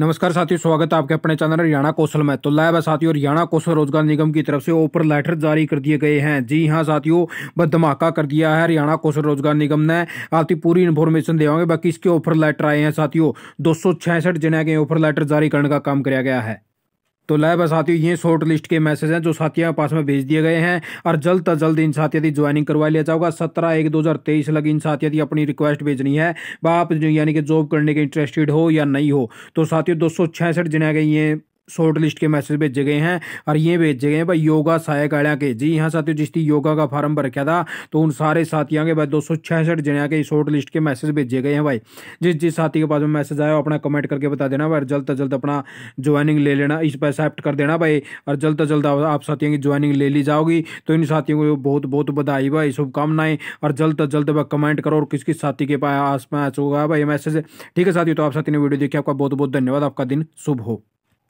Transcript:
नमस्कार साथियों स्वागत है आपके अपने चैनल हरियाणा कौशल में तो लाइव है साथियों हरियाणा कौशल रोजगार निगम की तरफ से ओपर लेटर जारी कर दिए गए हैं जी हाँ साथियों बस धमाका कर दिया है हरियाणा कौशल रोजगार निगम ने आपकी तो पूरी इन्फॉर्मेशन देवांगे बाकी इसके ऑफर लेटर आए हैं साथियों दो सौ छियासठ जने के ऑफर लेटर जारी करने का काम कराया गया है तो लय साथियों ये शॉर्ट लिस्ट के मैसेज हैं जो साथियों के पास में भेज दिए गए हैं और जल्द अज जल्द इन साथियों की ज्वाइनिंग करवा लिया जाएगा सत्रह एक दो हज़ार तेईस लग इन साथियों की अपनी रिक्वेस्ट भेजनी है वह आप यानी कि जॉब करने के इंटरेस्टेड हो या नहीं हो तो साथियों दो सौ छियासठ जिन्हें ये शॉर्ट लिस्ट के मैसेज भेजे गए हैं और ये भेजे गए हैं भाई योगा सहायक आया के जी हाँ साथियों जिस योगा का फॉर्म भर था तो उन सारे साथियों के भाई दो सौ छियासठ जने के शॉर्ट लिस्ट के मैसेज भेजे गए हैं भाई जिस जिस साथी के पास में मैसेज आया अपना कमेंट करके बता देना भाई जल्द से जल्द अपना ज्वाइनिंग ले लेना इस पर एक्सेप्ट कर देना भाई और जल्द से जल्द आप साथियों की ज्वाइनिंग ले ली जाओगी तो इन साथियों को बहुत बहुत बधाई भाई शुभकामनाएं और जल्द अज जल्द भाई कमेंट करो और किस किस साथी के पास आस पास होगा भाई मैसेज ठीक है साथियों तो आप साथी ने वीडियो देखिए आपका बहुत बहुत धन्यवाद आपका दिन शुभ हो